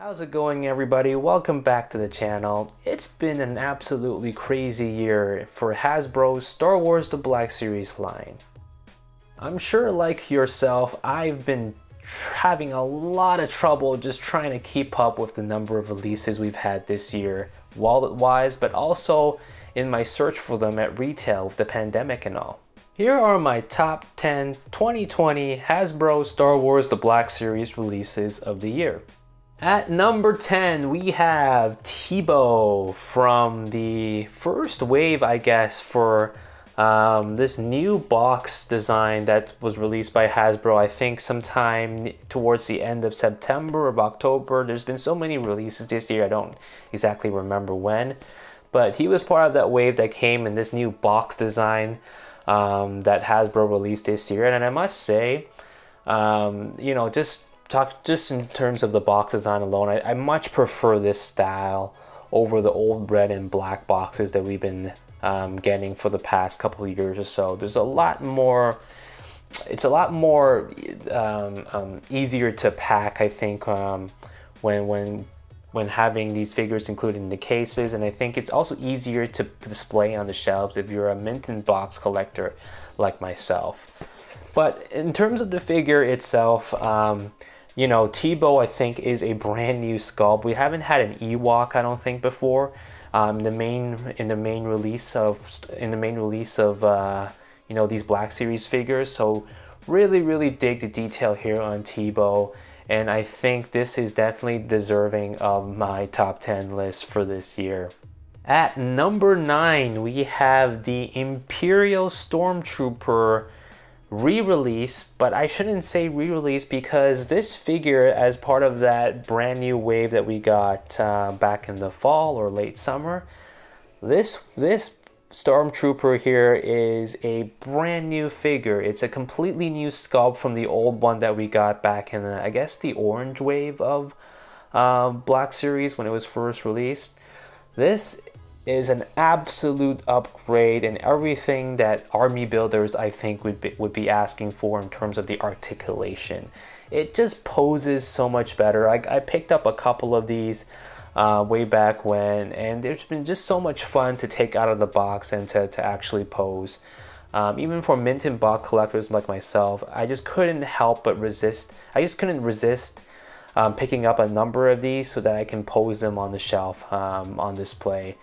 How's it going everybody? Welcome back to the channel. It's been an absolutely crazy year for Hasbro's Star Wars The Black Series line. I'm sure like yourself, I've been having a lot of trouble just trying to keep up with the number of releases we've had this year wallet-wise, but also in my search for them at retail with the pandemic and all. Here are my top 10 2020 Hasbro Star Wars The Black Series releases of the year. At number 10, we have Tebow from the first wave, I guess, for um, this new box design that was released by Hasbro, I think sometime towards the end of September or October. There's been so many releases this year, I don't exactly remember when. But he was part of that wave that came in this new box design um, that Hasbro released this year. And I must say, um, you know, just talk just in terms of the box design alone, I, I much prefer this style over the old red and black boxes that we've been um, getting for the past couple of years or so. There's a lot more. It's a lot more um, um, easier to pack, I think, um, when when when having these figures included in the cases, and I think it's also easier to display on the shelves if you're a mint and box collector like myself. But in terms of the figure itself, um, you know, Tebow I think is a brand new sculpt. We haven't had an Ewok, I don't think, before um, the main in the main release of in the main release of uh, you know these Black Series figures. So really, really dig the detail here on Tebow, and I think this is definitely deserving of my top 10 list for this year. At number nine, we have the Imperial Stormtrooper re-release, but I shouldn't say re-release because this figure as part of that brand new wave that we got uh, back in the fall or late summer, this, this Stormtrooper here is a brand new figure. It's a completely new sculpt from the old one that we got back in, the, I guess, the orange wave of uh, Black Series when it was first released. This is an absolute upgrade and everything that army builders I think would be, would be asking for in terms of the articulation. It just poses so much better. I, I picked up a couple of these uh, way back when and there's been just so much fun to take out of the box and to, to actually pose. Um, even for mint and box collectors like myself, I just couldn't help but resist. I just couldn't resist um, picking up a number of these so that I can pose them on the shelf um, on display.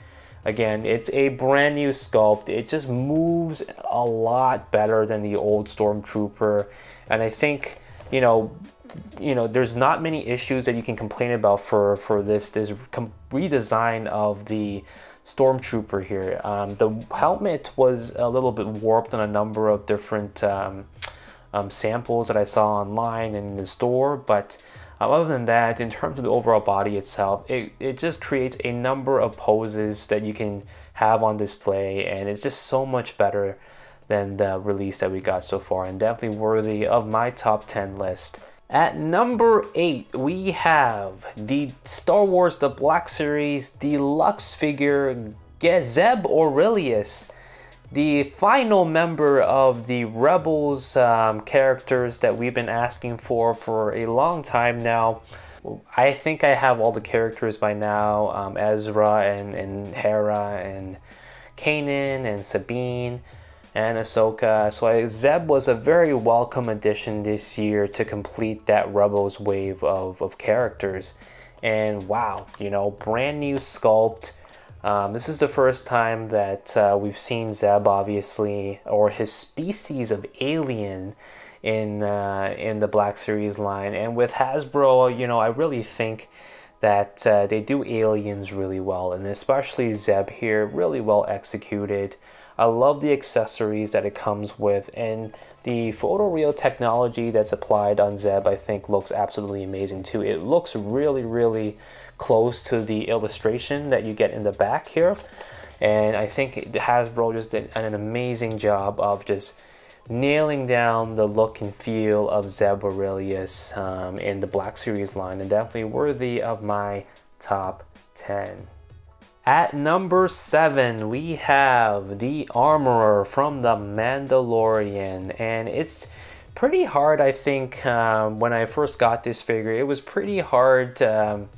Again, it's a brand new sculpt. It just moves a lot better than the old Stormtrooper. And I think, you know, you know, there's not many issues that you can complain about for, for this, this redesign of the Stormtrooper here. Um, the helmet was a little bit warped on a number of different um, um, samples that I saw online and in the store, but uh, other than that, in terms of the overall body itself, it, it just creates a number of poses that you can have on display, and it's just so much better than the release that we got so far, and definitely worthy of my top 10 list. At number 8, we have the Star Wars The Black Series Deluxe figure Gezeb Aurelius the final member of the Rebels um, characters that we've been asking for for a long time now. I think I have all the characters by now um, Ezra and, and Hera and Kanan and Sabine and Ahsoka. So Zeb was a very welcome addition this year to complete that Rebels wave of, of characters. And wow, you know, brand new sculpt um, this is the first time that uh, we've seen Zeb, obviously, or his species of alien in uh, in the Black Series line. And with Hasbro, you know, I really think that uh, they do aliens really well, and especially Zeb here, really well executed. I love the accessories that it comes with, and the photoreal technology that's applied on Zeb, I think, looks absolutely amazing too. It looks really, really close to the illustration that you get in the back here. And I think Hasbro just did an amazing job of just nailing down the look and feel of Zeb Aurelius um, in the Black Series line and definitely worthy of my top 10. At number 7, we have the Armorer from The Mandalorian, and it's pretty hard, I think, um, when I first got this figure. It was pretty hard um,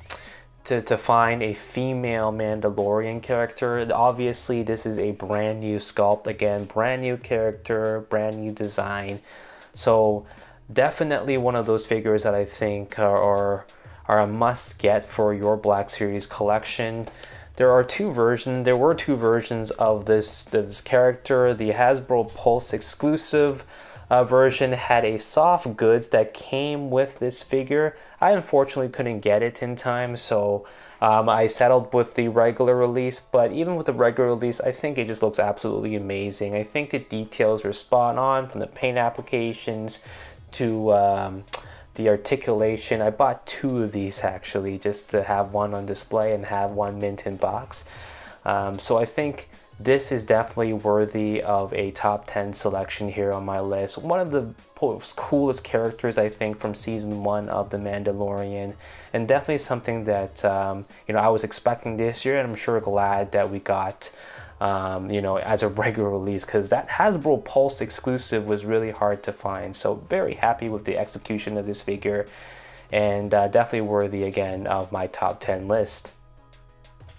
to, to find a female Mandalorian character. obviously, this is a brand new sculpt. Again, brand new character, brand new design. So definitely one of those figures that I think are, are, are a must get for your Black Series collection. There are two versions. There were two versions of this this character. The Hasbro Pulse exclusive uh, version had a soft goods that came with this figure I unfortunately couldn't get it in time, so um, I settled with the regular release, but even with the regular release, I think it just looks absolutely amazing. I think the details were spot on from the paint applications to um, the articulation. I bought two of these actually just to have one on display and have one mint in box. Um, so I think this is definitely worthy of a top 10 selection here on my list. One of the coolest, coolest characters I think from season one of The Mandalorian, and definitely something that um, you know I was expecting this year, and I'm sure glad that we got. Um, you know, as a regular release because that Hasbro Pulse exclusive was really hard to find. So very happy with the execution of this figure and uh, definitely worthy again of my top 10 list.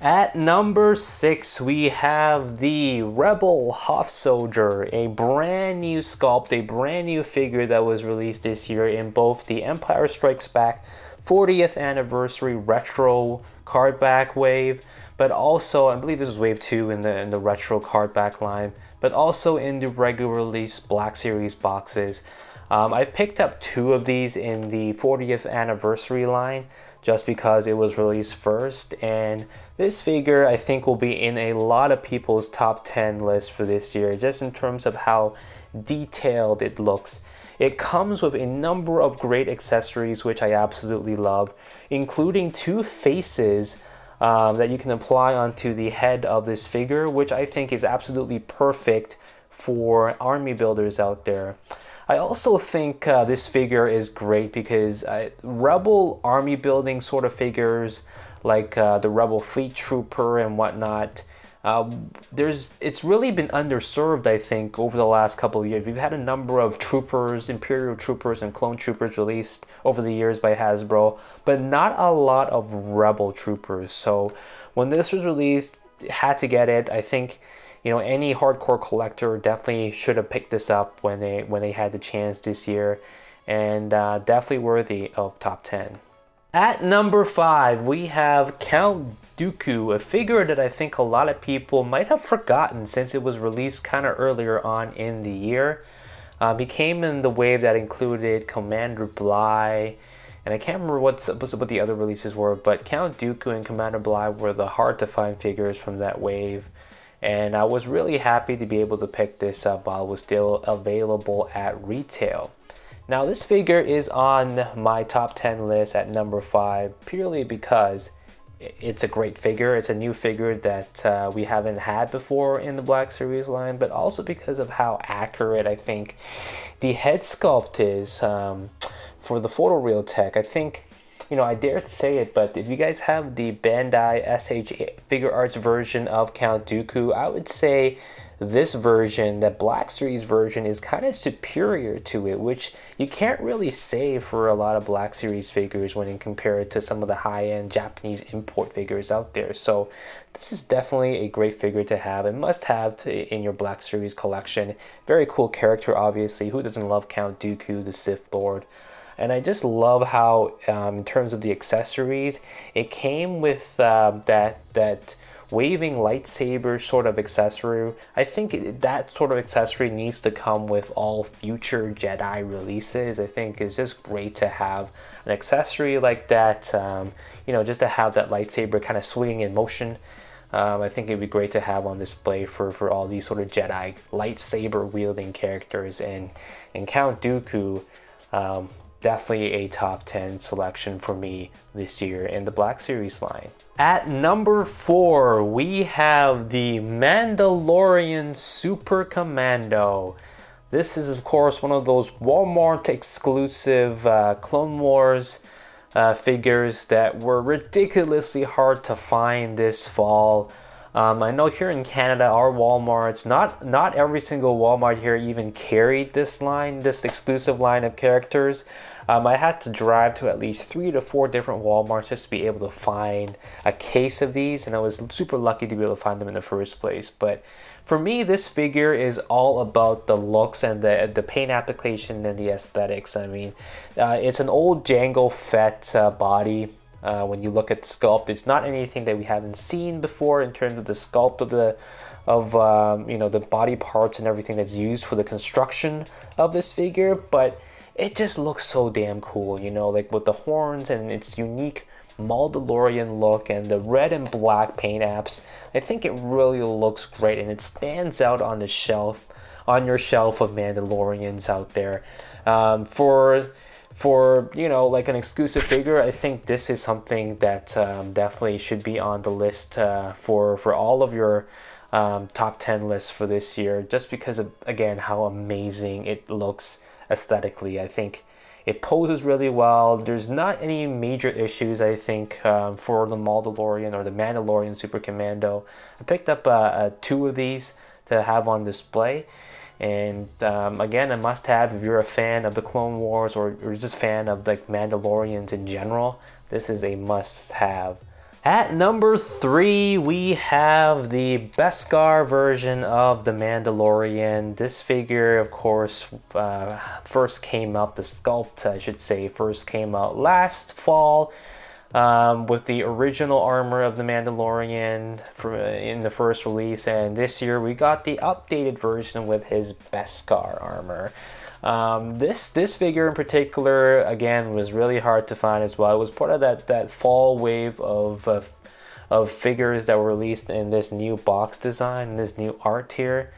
At number six, we have the Rebel Hoth Soldier, a brand new sculpt, a brand new figure that was released this year in both the Empire Strikes Back 40th anniversary retro card back wave, but also I believe this is wave two in the in the retro card back line, but also in the regular release Black Series boxes. Um, I picked up two of these in the 40th anniversary line just because it was released first. And this figure I think will be in a lot of people's top 10 list for this year, just in terms of how detailed it looks. It comes with a number of great accessories, which I absolutely love, including two faces um, that you can apply onto the head of this figure, which I think is absolutely perfect for army builders out there. I also think uh, this figure is great because uh, rebel army building sort of figures like uh, the rebel fleet trooper and whatnot. Um, there's it's really been underserved I think over the last couple of years. We've had a number of troopers, imperial troopers and clone troopers released over the years by Hasbro, but not a lot of rebel troopers. So when this was released, had to get it. I think you know any hardcore collector definitely should have picked this up when they when they had the chance this year, and uh, definitely worthy of top ten. At number five, we have Count Dooku, a figure that I think a lot of people might have forgotten since it was released kind of earlier on in the year. Um, he came in the wave that included Commander Bly, and I can't remember what what the other releases were, but Count Dooku and Commander Bly were the hard to find figures from that wave and I was really happy to be able to pick this up while it was still available at retail. Now this figure is on my top 10 list at number 5 purely because it's a great figure. It's a new figure that uh, we haven't had before in the Black Series line, but also because of how accurate I think the head sculpt is um, for the photoreal tech. I think you know, I dare to say it, but if you guys have the Bandai SH Figure Arts version of Count Dooku, I would say this version, that Black Series version, is kind of superior to it, which you can't really say for a lot of Black Series figures when you compare it to some of the high-end Japanese import figures out there. So this is definitely a great figure to have and must have to, in your Black Series collection. Very cool character, obviously. Who doesn't love Count Dooku, the Sith Lord? and I just love how um, in terms of the accessories it came with um, that that waving lightsaber sort of accessory. I think that sort of accessory needs to come with all future Jedi releases. I think it's just great to have an accessory like that, um, you know, just to have that lightsaber kind of swinging in motion. Um, I think it'd be great to have on display for, for all these sort of Jedi lightsaber wielding characters and, and Count Dooku. Um, definitely a top 10 selection for me this year in the Black Series line. At number four, we have the Mandalorian Super Commando. This is, of course, one of those Walmart exclusive uh, Clone Wars uh, figures that were ridiculously hard to find this fall. Um, I know here in Canada, our Walmarts, not not every single Walmart here even carried this line, this exclusive line of characters. Um, I had to drive to at least three to four different Walmarts just to be able to find a case of these, and I was super lucky to be able to find them in the first place. But for me, this figure is all about the looks and the, the paint application and the aesthetics. I mean, uh, it's an old Django Fett uh, body. Uh, when you look at the sculpt, it's not anything that we haven't seen before in terms of the sculpt of the of um, you know the body parts and everything that's used for the construction of this figure, but it just looks so damn cool, you know, like with the horns and its unique Maldalorian look and the red and black paint apps. I think it really looks great and it stands out on the shelf, on your shelf of Mandalorians out there. Um, for for you know like an exclusive figure i think this is something that um, definitely should be on the list uh, for for all of your um, top 10 lists for this year just because of again how amazing it looks aesthetically. I think it poses really well. There's not any major issues, I think, um, for the Mandalorian or the Mandalorian Super Commando. I picked up uh, uh, two of these to have on display. And um, again, a must have if you're a fan of the Clone Wars or, or just a fan of like Mandalorians in general. This is a must have. At number three, we have the Beskar version of the Mandalorian. This figure, of course, uh, first came out, the sculpt, I should say, first came out last fall. Um, with the original armor of the Mandalorian in the first release, and this year we got the updated version with his Beskar armor. Um, this this figure in particular, again, was really hard to find as well. It was part of that that fall wave of uh, of figures that were released in this new box design, this new art here.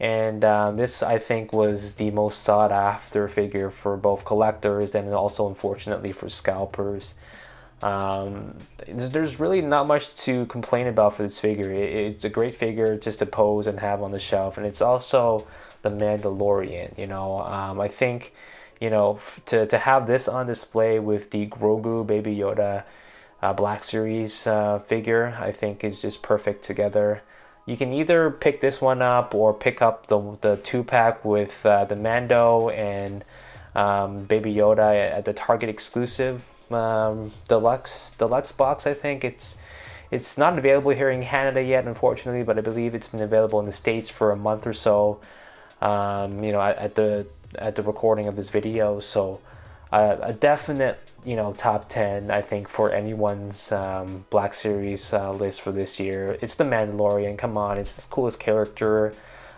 And uh, this, I think, was the most sought after figure for both collectors and also, unfortunately, for scalpers. Um, there's really not much to complain about for this figure. It's a great figure just to pose and have on the shelf, and it's also the Mandalorian. You know, um, I think, you know, to, to have this on display with the Grogu Baby Yoda uh, Black Series uh, figure, I think is just perfect together. You can either pick this one up or pick up the, the two pack with uh, the Mando and um, Baby Yoda at the Target exclusive um, deluxe deluxe box. I think it's it's not available here in Canada yet, unfortunately, but I believe it's been available in the States for a month or so um, you know, at, at, the at the recording of this video. So uh, a definite, you know, top 10, I think, for anyone's um, Black Series uh, list for this year. It's The Mandalorian. Come on, it's the coolest character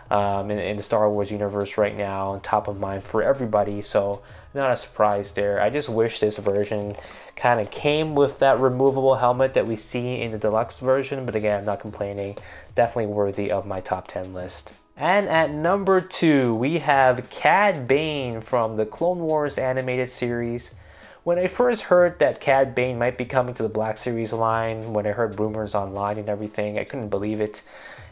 um, in, in the Star Wars universe right now, top of mind for everybody. So not a surprise there. I just wish this version kind of came with that removable helmet that we see in the deluxe version, but again, I'm not complaining. Definitely worthy of my top 10 list. And at number two, we have Cad Bane from the Clone Wars animated series. When I first heard that Cad Bane might be coming to the Black Series line, when I heard rumors online and everything, I couldn't believe it.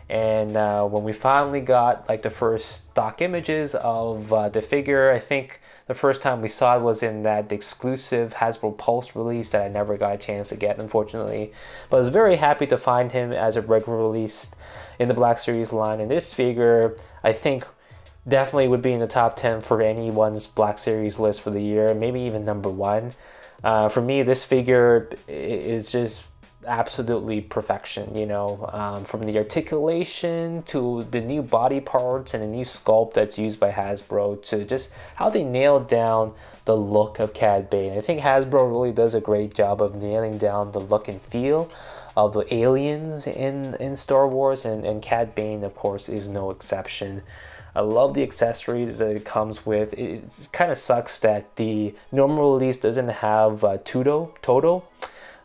And uh, when we finally got like the first stock images of uh, the figure, I think the first time we saw it was in that exclusive Hasbro Pulse release that I never got a chance to get, unfortunately. But I was very happy to find him as a regular release in the Black Series line. And this figure, I think, definitely would be in the top 10 for anyone's Black Series list for the year, maybe even number one. Uh, for me, this figure is just absolutely perfection, you know, um, from the articulation to the new body parts and the new sculpt that's used by Hasbro to just how they nailed down the look of Cad Bane. I think Hasbro really does a great job of nailing down the look and feel of the aliens in, in Star Wars, and, and Cad Bane, of course, is no exception. I love the accessories that it comes with. It, kind of sucks that the normal release doesn't have uh, Tudo, Toto, Toto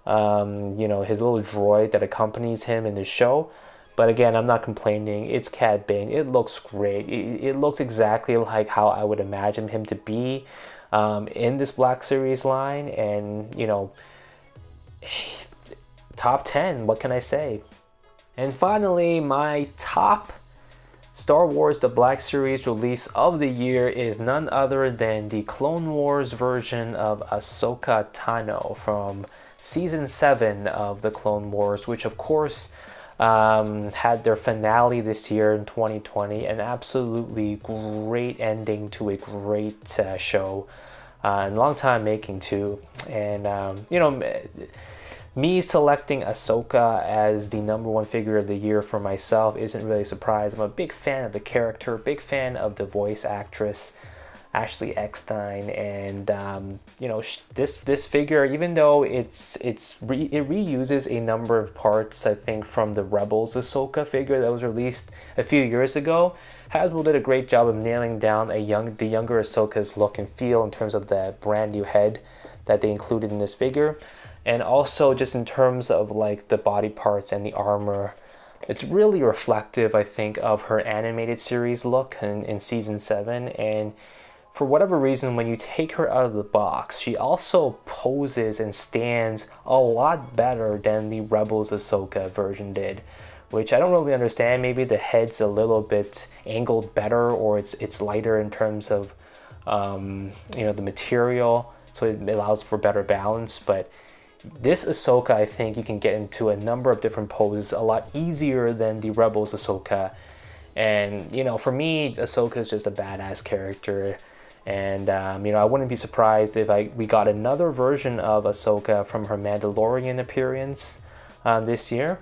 um, you know, his little droid that accompanies him in the show. But again, I'm not complaining. It's Cad Bane. It looks great. It, it looks exactly like how I would imagine him to be um, in this Black Series line. And, you know, top 10, what can I say? And finally, my top Star Wars The Black Series release of the year is none other than the Clone Wars version of Ahsoka Tano from season seven of the Clone Wars, which of course um, had their finale this year in 2020. An absolutely great ending to a great uh, show, uh, and long time making too. And um, you know. Me selecting Ahsoka as the number one figure of the year for myself isn't really a surprise. I'm a big fan of the character, big fan of the voice actress. Ashley Eckstein, and um, you know this this figure, even though it's it's re it reuses a number of parts, I think from the Rebels Ahsoka figure that was released a few years ago. Hasbro did a great job of nailing down a young the younger Ahsoka's look and feel in terms of the brand new head that they included in this figure, and also just in terms of like the body parts and the armor. It's really reflective, I think, of her animated series look in, in season seven and for whatever reason, when you take her out of the box, she also poses and stands a lot better than the Rebels Ahsoka version did, which I don't really understand. Maybe the head's a little bit angled better, or it's it's lighter in terms of um, you know the material, so it allows for better balance. But this Ahsoka, I think you can get into a number of different poses a lot easier than the Rebels Ahsoka. And you know, for me, Ahsoka is just a badass character. And um, you know, I wouldn't be surprised if I, we got another version of Ahsoka from her Mandalorian appearance uh, this year.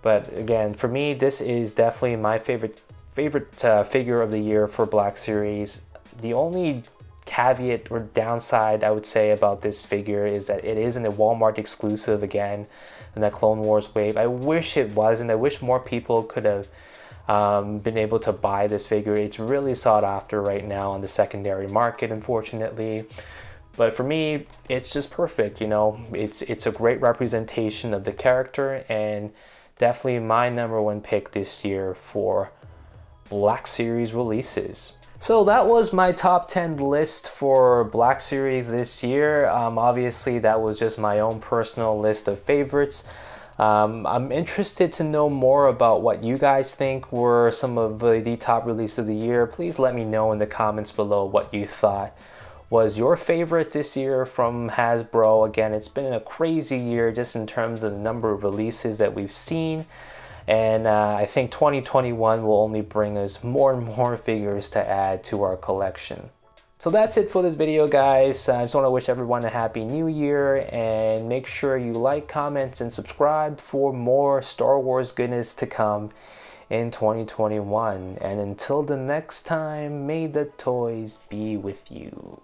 But again, for me, this is definitely my favorite favorite uh, figure of the year for Black Series. The only caveat or downside I would say about this figure is that it isn't a Walmart exclusive again in that Clone Wars wave. I wish it wasn't. I wish more people could have um, been able to buy this figure. It's really sought after right now on the secondary market, unfortunately. But for me, it's just perfect, you know. It's it's a great representation of the character and definitely my number one pick this year for Black Series releases. So that was my top 10 list for Black Series this year. Um, obviously, that was just my own personal list of favorites. Um, I'm interested to know more about what you guys think were some of the top releases of the year. Please let me know in the comments below what you thought was your favorite this year from Hasbro. Again, it's been a crazy year just in terms of the number of releases that we've seen. And uh, I think 2021 will only bring us more and more figures to add to our collection. So that's it for this video, guys. I just want to wish everyone a happy new year and make sure you like, comment, and subscribe for more Star Wars goodness to come in 2021. And until the next time, may the toys be with you.